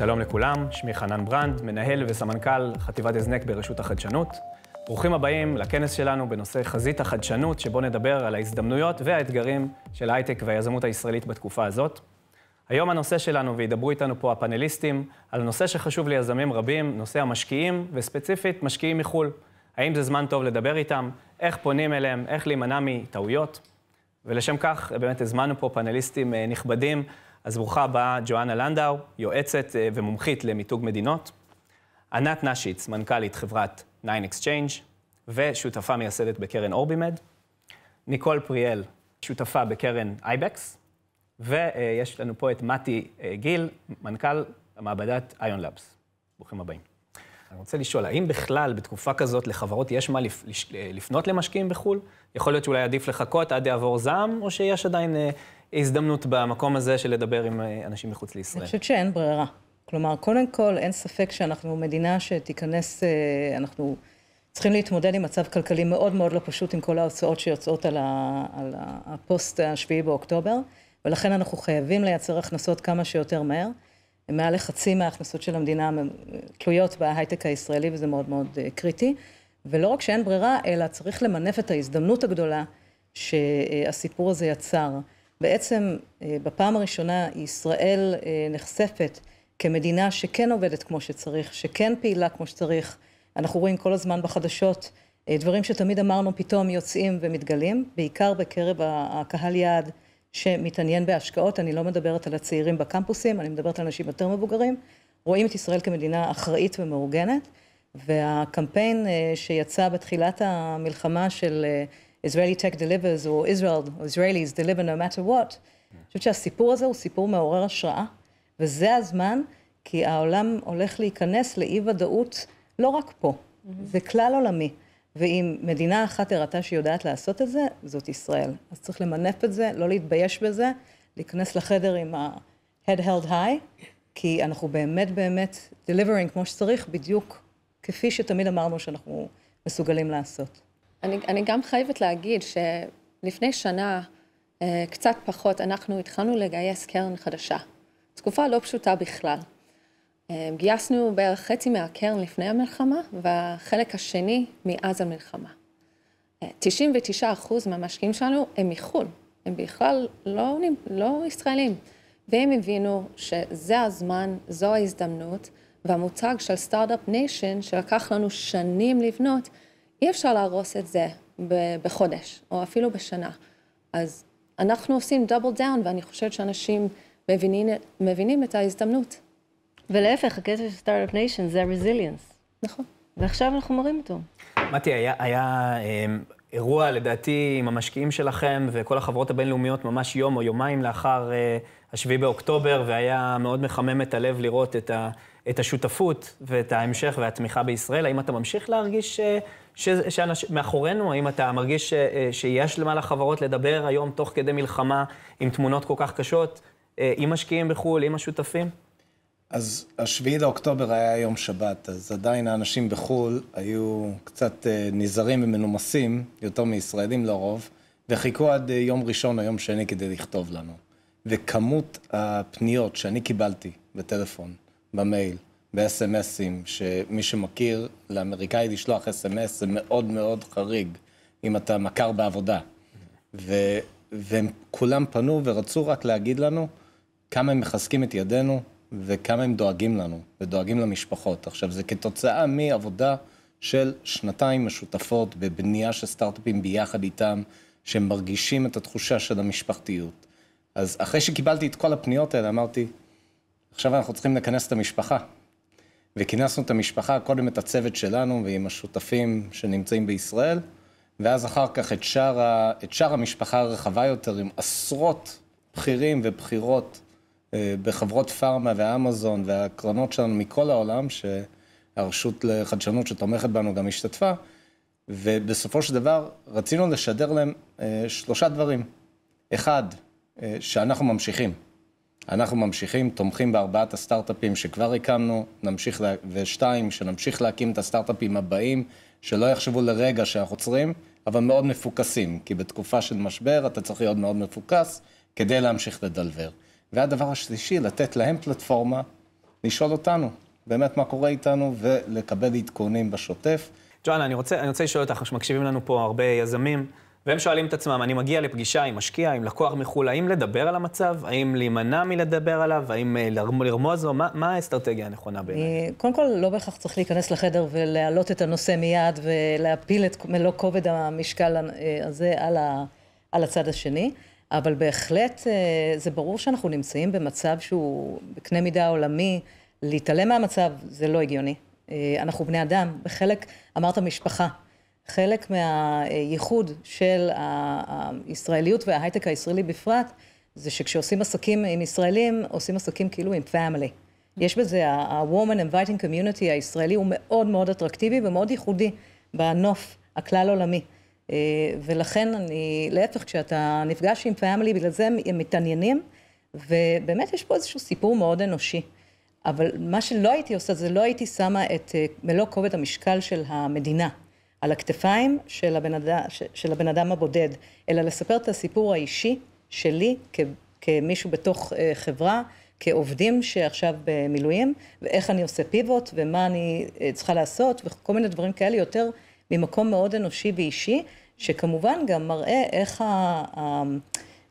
שלום לכולם, שמי חנן ברנד, מנהל וסמנכ"ל חטיבת הזנק ברשות החדשנות. ברוכים הבאים לכנס שלנו בנושא חזית החדשנות, שבו נדבר על ההזדמנויות והאתגרים של ההייטק והיזמות הישראלית בתקופה הזאת. היום הנושא שלנו, וידברו איתנו פה הפאנליסטים, על נושא שחשוב ליזמים רבים, נושא המשקיעים, וספציפית משקיעים מחו"ל. האם זה זמן טוב לדבר איתם? איך פונים אליהם? איך להימנע מטעויות? ולשם כך, באמת הזמנו פה פאנליסטים אה, נכבדים. אז ברוכה הבאה, ג'ואנה לנדאו, יועצת אה, ומומחית למיתוג מדינות, ענת נשיץ, מנכ"לית חברת 9 Exchange, ושותפה מייסדת בקרן אורבימד, ניקול פריאל, שותפה בקרן אייבקס, ויש לנו פה את מתי אה, גיל, מנכ"ל מעבדת איון לאבס. ברוכים הבאים. אני רוצה לשאול, האם בכלל בתקופה כזאת לחברות יש מה אה, לפנות למשקיעים בחו"ל? יכול להיות שאולי עדיף לחכות עד יעבור זעם, או שיש עדיין הזדמנות במקום הזה של לדבר עם אה, אנשים מחוץ לישראל. אני חושבת שאין ברירה. כלומר, קודם כל, אין ספק שאנחנו מדינה שתיכנס, אה, אנחנו צריכים להתמודד עם מצב כלכלי מאוד מאוד לא פשוט, עם כל ההוצאות שיוצאות על, ה, על הפוסט השביעי באוקטובר, ולכן אנחנו חייבים לייצר הכנסות כמה שיותר מהר. מעל לחצי מההכנסות של המדינה אה, תלויות בהייטק הישראלי, וזה מאוד מאוד קריטי. ולא רק שאין ברירה, אלא צריך למנף את ההזדמנות הגדולה שהסיפור הזה יצר. בעצם אה, בפעם הראשונה ישראל אה, נחשפת כמדינה שכן עובדת כמו שצריך, שכן פעילה כמו שצריך. אנחנו רואים כל הזמן בחדשות אה, דברים שתמיד אמרנו פתאום יוצאים ומתגלים, בעיקר בקרב הקהל יעד שמתעניין בהשקעות. אני לא מדברת על הצעירים בקמפוסים, אני מדברת על אנשים יותר מבוגרים. רואים את ישראל כמדינה אחראית ומאורגנת, והקמפיין שיצא בתחילת המלחמה של... Israeli Tech delivers, or Israel, or Israelis deliver no matter what. Hmm. אני חושבת שהסיפור הזה הוא סיפור מעורר השראה, וזה הזמן, כי העולם הולך להיכנס לאי-ודאות לא רק פה, mm-hmm. זה כלל עולמי. ואם מדינה אחת הראתה שיודעת לעשות את זה, זאת ישראל. אז צריך למנף את זה, לא להתבייש בזה, להיכנס לחדר עם ה-head held high, כי אנחנו באמת באמת delivering כמו שצריך, בדיוק כפי שתמיד אמרנו שאנחנו מסוגלים לעשות. אני, אני גם חייבת להגיד שלפני שנה, אה, קצת פחות, אנחנו התחלנו לגייס קרן חדשה. תקופה לא פשוטה בכלל. אה, גייסנו בערך חצי מהקרן לפני המלחמה, והחלק השני מאז המלחמה. 99% אה, מהמשקיעים שלנו הם מחו"ל, הם בכלל לא, לא ישראלים. והם הבינו שזה הזמן, זו ההזדמנות, והמוצג של סטארט-אפ ניישן, שלקח לנו שנים לבנות, אי אפשר להרוס את זה בחודש, או אפילו בשנה. אז אנחנו עושים דאבל דאון, ואני חושבת שאנשים מבינים, מבינים את ההזדמנות. ולהפך, הקטע של סטארט-אפ ניישן זה הרזיליאנס. נכון. ועכשיו אנחנו מראים אותו. מתי, היה, היה אה, אירוע, לדעתי, עם המשקיעים שלכם וכל החברות הבינלאומיות ממש יום או יומיים לאחר אה, השביעי באוקטובר, והיה מאוד מחמם את הלב לראות את ה... את השותפות ואת ההמשך והתמיכה בישראל? האם אתה ממשיך להרגיש אה, שמאחורינו? האם אתה מרגיש ש, אה, אה, שיש למה לחברות לדבר היום תוך כדי מלחמה עם תמונות כל כך קשות, עם משקיעים בחו"ל, עם השותפים? אז השביעי לאוקטובר היה יום שבת, אז עדיין האנשים בחו"ל היו קצת נזהרים ומנומסים, יותר מישראלים לרוב, וחיכו עד יום ראשון או יום שני כדי לכתוב לנו. וכמות הפניות שאני קיבלתי בטלפון, במייל, ב-SMSים, שמי שמכיר, לאמריקאי לשלוח SMS זה מאוד מאוד חריג, אם אתה מכר בעבודה. ו, והם כולם פנו ורצו רק להגיד לנו כמה הם מחזקים את ידינו וכמה הם דואגים לנו, ודואגים למשפחות. עכשיו, זה כתוצאה מעבודה של שנתיים משותפות בבנייה של סטארט-אפים ביחד איתם, שהם מרגישים את התחושה של המשפחתיות. אז אחרי שקיבלתי את כל הפניות האלה, אמרתי, עכשיו אנחנו צריכים לכנס את המשפחה. וכינסנו את המשפחה, קודם את הצוות שלנו ועם השותפים שנמצאים בישראל, ואז אחר כך את שאר, ה, את שאר המשפחה הרחבה יותר, עם עשרות בכירים ובכירות אה, בחברות פארמה ואמזון והקרנות שלנו מכל העולם, שהרשות לחדשנות שתומכת בנו גם השתתפה, ובסופו של דבר רצינו לשדר להם אה, שלושה דברים. אחד, אה, שאנחנו ממשיכים. אנחנו ממשיכים, תומכים בארבעת הסטארט-אפים שכבר הקמנו, נמשיך, לה... ושתיים, שנמשיך להקים את הסטארט-אפים הבאים, שלא יחשבו לרגע שאנחנו עוצרים, אבל מאוד מפוקסים, כי בתקופה של משבר אתה צריך להיות מאוד מפוקס כדי להמשיך לדלבר. והדבר השלישי, לתת להם פלטפורמה, לשאול אותנו, באמת מה קורה איתנו, ולקבל עדכונים בשוטף. ג'ואנה, אני רוצה, אני רוצה לשאול אותך, שמקשיבים לנו פה הרבה יזמים, והם שואלים את עצמם, אני מגיע לפגישה עם משקיע, עם לקוח מחו"ל, האם לדבר על המצב? האם להימנע מלדבר עליו? האם אה, לרמוז לו? מה, מה האסטרטגיה הנכונה בעיניי? אה, קודם כל, לא בהכרח צריך להיכנס לחדר ולהעלות את הנושא מיד ולהפיל את מלוא כובד המשקל אה, הזה על, ה, על הצד השני. אבל בהחלט זה ברור שאנחנו נמצאים במצב שהוא בקנה מידה עולמי. להתעלם מהמצב זה לא הגיוני. אנחנו בני אדם, בחלק, אמרת משפחה. חלק מהייחוד של הישראליות וההייטק הישראלי בפרט, זה שכשעושים עסקים עם ישראלים, עושים עסקים כאילו עם פאמילי. יש בזה, ה-Woman Inviting Community הישראלי הוא מאוד מאוד אטרקטיבי ומאוד ייחודי בנוף הכלל עולמי. אה, ולכן אני, להפך, כשאתה נפגש עם פאמילי, בגלל זה הם מתעניינים, ובאמת יש פה איזשהו סיפור מאוד אנושי. אבל מה שלא הייתי עושה, זה לא הייתי שמה את אה, מלוא כובד המשקל של המדינה. על הכתפיים של הבן, אדם, של הבן אדם הבודד, אלא לספר את הסיפור האישי שלי כ, כמישהו בתוך אה, חברה, כעובדים שעכשיו במילואים, ואיך אני עושה פיבוט, ומה אני אה, צריכה לעשות, וכל מיני דברים כאלה, יותר ממקום מאוד אנושי ואישי, שכמובן גם מראה איך ה,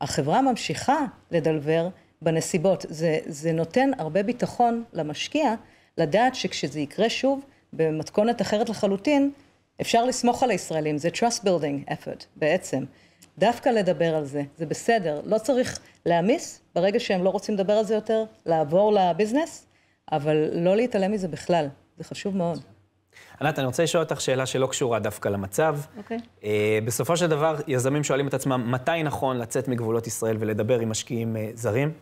החברה ממשיכה לדלבר בנסיבות. זה, זה נותן הרבה ביטחון למשקיע, לדעת שכשזה יקרה שוב, במתכונת אחרת לחלוטין, אפשר לסמוך על הישראלים, זה trust building effort בעצם. דווקא לדבר על זה, זה בסדר, לא צריך להעמיס, ברגע שהם לא רוצים לדבר על זה יותר, לעבור לביזנס, אבל לא להתעלם מזה בכלל, זה חשוב מאוד. ענת, אני רוצה לשאול אותך שאלה שלא קשורה דווקא למצב. אוקיי. Okay. אה, uh, בסופו של דבר, יזמים שואלים את עצמם, מתי נכון לצאת מגבולות ישראל ולדבר עם משקיעים uh, זרים?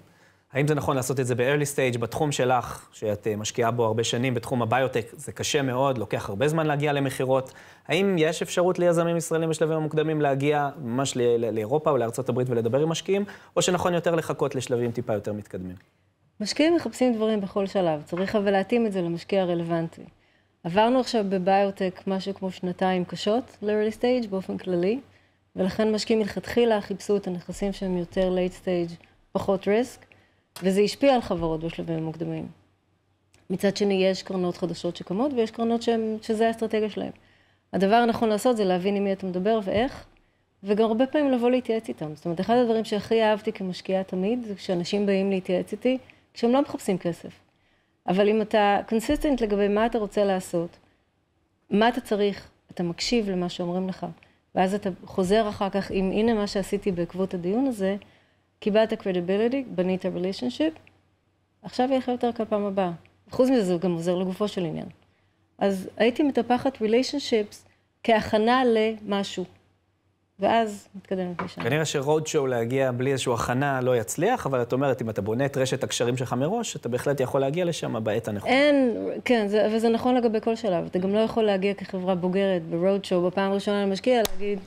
האם זה נכון לעשות את זה ב-early stage, בתחום שלך, שאת אה, משקיעה בו הרבה שנים, בתחום הביוטק, זה קשה מאוד, לוקח הרבה זמן להגיע למכירות. האם יש אפשרות ליזמים ישראלים בשלבים המוקדמים להגיע ממש לאירופה או לארצות הברית ולדבר עם משקיעים, או שנכון יותר לחכות לשלבים טיפה יותר מתקדמים? משקיעים מחפשים דברים בכל שלב, צריך אבל להתאים את זה למשקיע הרלוונטי. עברנו עכשיו בביוטק משהו כמו שנתיים קשות ל-early stage באופן כללי, ולכן משקיעים מלכתחילה חיפשו את הנכסים שהם יותר late stage, פחות risk. וזה השפיע על חברות בשלבים המוקדמים. מצד שני, יש קרנות חדשות שקמות ויש קרנות שהם, שזה האסטרטגיה שלהן. הדבר הנכון לעשות זה להבין עם מי אתה מדבר ואיך, וגם הרבה פעמים לבוא להתייעץ איתם. זאת אומרת, אחד הדברים שהכי אהבתי כמשקיעה תמיד, זה כשאנשים באים להתייעץ איתי, כשהם לא מחפשים כסף. אבל אם אתה קונסיסטנט לגבי מה אתה רוצה לעשות, מה אתה צריך, אתה מקשיב למה שאומרים לך, ואז אתה חוזר אחר כך עם, הנה מה שעשיתי בעקבות הדיון הזה, קיבלת credibility, בנית relationship, עכשיו יהיה לך יותר כל פעם הבאה. חוץ מזה, זה גם עוזר לגופו של עניין. אז הייתי מטפחת relationships כהכנה למשהו. ואז מתקדמת משם. כנראה שרוד שואו להגיע בלי איזושהי הכנה לא יצליח, אבל את אומרת, אם אתה בונה את רשת הקשרים שלך מראש, אתה בהחלט יכול להגיע לשם בעת הנכונה. אין, כן, זה, וזה נכון לגבי כל שלב. אתה גם לא יכול להגיע כחברה בוגרת ברוד שואו, בפעם הראשונה למשקיע, להגיד...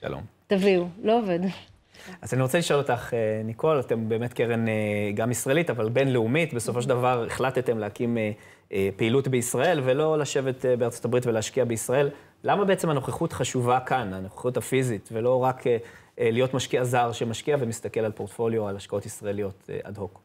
שלום. תביאו, לא עובד. אז אני רוצה לשאול אותך, אה, ניקול, אתם באמת קרן אה, גם ישראלית, אבל בינלאומית, בסופו של דבר החלטתם להקים אה, פעילות בישראל ולא לשבת בארצות הברית ולהשקיע בישראל. למה בעצם הנוכחות חשובה כאן, הנוכחות הפיזית, ולא רק להיות משקיע זר שמשקיע ומסתכל על פורטפוליו, על השקעות ישראליות אד הוק?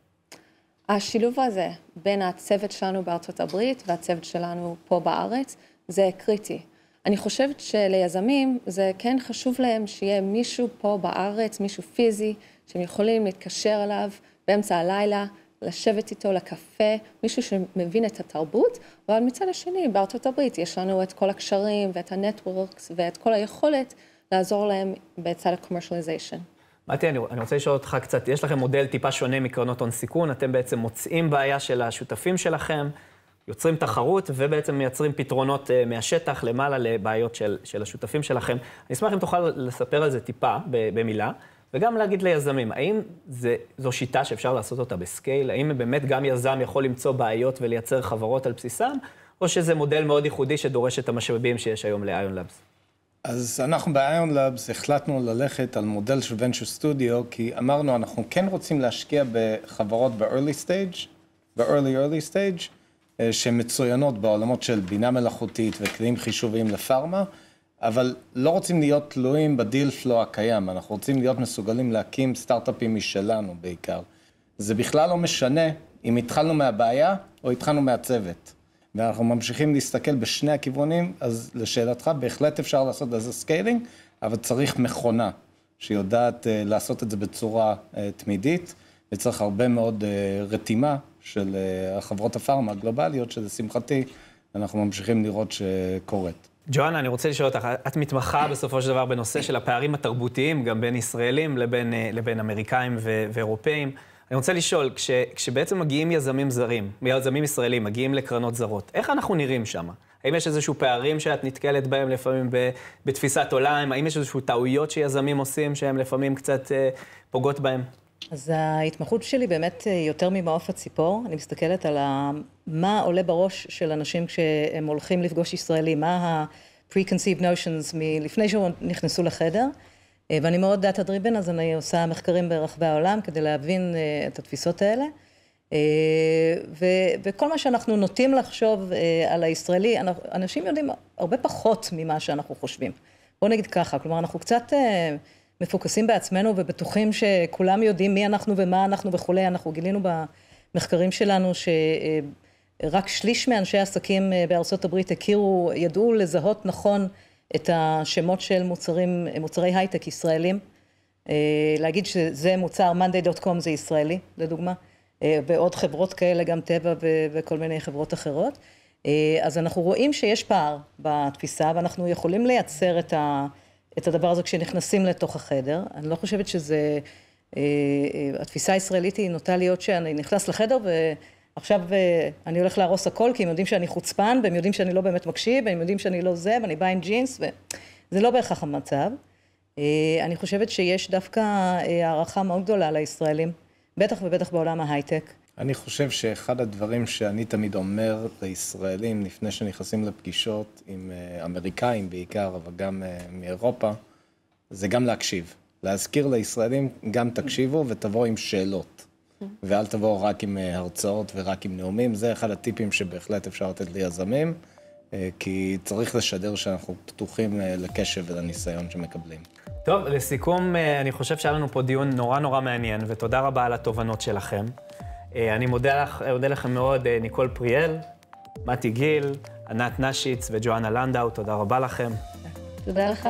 השילוב הזה בין הצוות שלנו בארצות הברית והצוות שלנו פה בארץ, זה קריטי. אני חושבת שליזמים זה כן חשוב להם שיהיה מישהו פה בארץ, מישהו פיזי, שהם יכולים להתקשר אליו באמצע הלילה, לשבת איתו לקפה, מישהו שמבין את התרבות, אבל מצד השני, בארצות הברית יש לנו את כל הקשרים ואת הנטוורקס ואת כל היכולת לעזור להם בצד ה-commercialization. מתי, אני, אני רוצה לשאול אותך קצת, יש לכם מודל טיפה שונה מקרנות הון סיכון, אתם בעצם מוצאים בעיה של השותפים שלכם, יוצרים תחרות ובעצם מייצרים פתרונות אה, מהשטח למעלה לבעיות של, של השותפים שלכם. אני אשמח אם תוכל לספר על זה טיפה, במילה, וגם להגיד ליזמים, האם זה, זו שיטה שאפשר לעשות אותה בסקייל? האם באמת גם יזם יכול למצוא בעיות ולייצר חברות על בסיסם, או שזה מודל מאוד ייחודי שדורש את המשאבים שיש היום ל-Ion Labs? אז אנחנו ב-Ion Labs החלטנו ללכת על מודל של Venture Studio, כי אמרנו, אנחנו כן רוצים להשקיע בחברות ב-early stage, ב-early early stage, אה, שמצוינות בעולמות של בינה מלאכותית וכלים חישוביים לפארמה, אבל לא רוצים להיות תלויים בדיל פלו הקיים, אנחנו רוצים להיות מסוגלים להקים סטארט-אפים משלנו בעיקר. זה בכלל לא משנה אם התחלנו מהבעיה או התחלנו מהצוות. ואנחנו ממשיכים להסתכל בשני הכיוונים, אז לשאלתך, בהחלט אפשר לעשות איזה סקיילינג, אבל צריך מכונה שיודעת אה, לעשות את זה בצורה אה, תמידית, וצריך הרבה מאוד רתימה של אה, החברות הפארמה הגלובליות, שלשמחתי אנחנו ממשיכים לראות שקורית. ג'ואנה, אני רוצה לשאול אותך, את מתמחה בסופו של דבר בנושא של הפערים התרבותיים, גם בין ישראלים לבין, אה, לבין אמריקאים ו- ואירופאים. אני רוצה לשאול, כש, כשבעצם מגיעים יזמים זרים, יזמים ישראלים, מגיעים לקרנות זרות, איך אנחנו נראים שם? האם יש איזשהו פערים שאת נתקלת בהם לפעמים ב, בתפיסת עולם? האם יש איזשהו טעויות שיזמים עושים שהם לפעמים קצת אה, פוגעות בהם? אז ההתמחות שלי באמת אה, יותר ממעוף הציפור. אני מסתכלת על ה... מה עולה בראש של אנשים כשהם הולכים לפגוש ישראלים, מה ה-preconceived notions מלפני שהם נכנסו לחדר. אה, ואני מאוד דאטה דריבן, אז אני עושה מחקרים ברחבי העולם כדי להבין אה, את התפיסות האלה. ו- וכל מה שאנחנו נוטים לחשוב על הישראלי, אנשים יודעים הרבה פחות ממה שאנחנו חושבים. בואו נגיד ככה, כלומר, אנחנו קצת... מפוקסים בעצמנו ובטוחים שכולם יודעים מי אנחנו ומה אנחנו וכולי. אנחנו גילינו במחקרים שלנו שרק שליש מאנשי העסקים בארצות הברית הכירו, ידעו לזהות נכון את השמות של מוצרים, מוצרי הייטק ישראלים. להגיד שזה מוצר monday.com זה ישראלי, לדוגמה, ועוד חברות כאלה, גם טבע ו- וכל מיני חברות אחרות. אז אנחנו רואים שיש פער בתפיסה ואנחנו יכולים לייצר את ה... את הדבר הזה כשנכנסים לתוך החדר. אני לא חושבת שזה... אה, אה, התפיסה הישראלית היא נוטה להיות שאני נכנס לחדר ועכשיו אה, אני הולך להרוס הכל, כי הם יודעים שאני חוצפן, והם יודעים שאני לא באמת מקשיב, והם יודעים שאני לא זה, ואני באה עם ג'ינס, וזה לא בהכרח המצב. אני חושבת שיש דווקא הערכה מאוד גדולה לישראלים, בטח ובטח בעולם ההייטק. אני חושב שאחד הדברים שאני תמיד אומר לישראלים לפני שנכנסים לפגישות עם אה, אמריקאים בעיקר, אבל גם אה, מאירופה, זה גם להקשיב. להזכיר לישראלים, גם תקשיבו ותבואו עם שאלות. ואל תבואו רק עם אה, הרצאות ורק עם נאומים. זה אחד הטיפים שבהחלט אפשר לתת ליזמים, כי צריך לשדר שאנחנו פתוחים לקשב ולניסיון שמקבלים. טוב, לסיכום, אני חושב שהיה לנו פה דיון נורא נורא מעניין, ותודה רבה על התובנות שלכם. אה, אני מודה, לך, אה, מודה לכם מאוד, אה, ניקול פריאל, מתי גיל, ענת נשיץ וג'ואנה לנדאו, תודה רבה לכם. תודה לך.